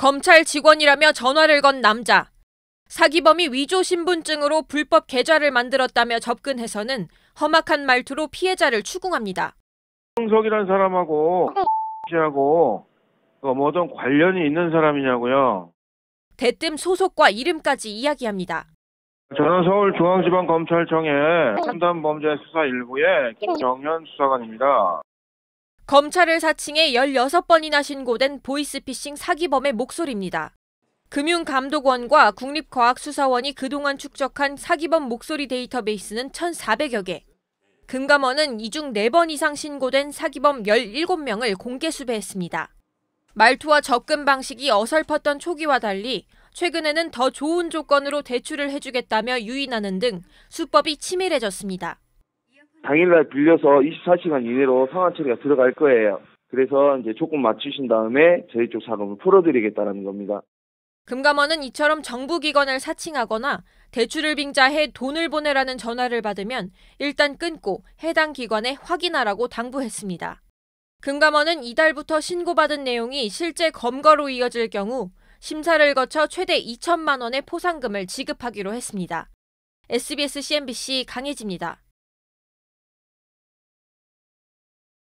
검찰 직원이라며 전화를 건 남자. 사기범이 위조 신분증으로 불법 계좌를 만들었다며 접근해서는 험악한 말투로 피해자를 추궁합니다. 홍석이라는 사람하고 어. 하고 그 뭐든 관련이 있는 사람이냐고요. 대뜸 소속과 이름까지 이야기합니다. 저는 서울중앙지방검찰청의 어. 첨단범죄수사 1부의 어. 김정현 수사관입니다. 검찰을 사칭해 16번이나 신고된 보이스피싱 사기범의 목소리입니다. 금융감독원과 국립과학수사원이 그동안 축적한 사기범 목소리 데이터베이스는 1,400여 개. 금감원은 이중 4번 이상 신고된 사기범 17명을 공개 수배했습니다. 말투와 접근 방식이 어설펐던 초기와 달리 최근에는 더 좋은 조건으로 대출을 해주겠다며 유인하는 등 수법이 치밀해졌습니다. 당일날 빌려서 24시간 이내로 상환 처리가 들어갈 거예요. 그래서 이제 조금 맞추신 다음에 저희 쪽 사금을 풀어드리겠다는 겁니다. 금감원은 이처럼 정부기관을 사칭하거나 대출을 빙자해 돈을 보내라는 전화를 받으면 일단 끊고 해당 기관에 확인하라고 당부했습니다. 금감원은 이달부터 신고받은 내용이 실제 검거로 이어질 경우 심사를 거쳐 최대 2천만 원의 포상금을 지급하기로 했습니다. SBS CNBC 강혜지입니다.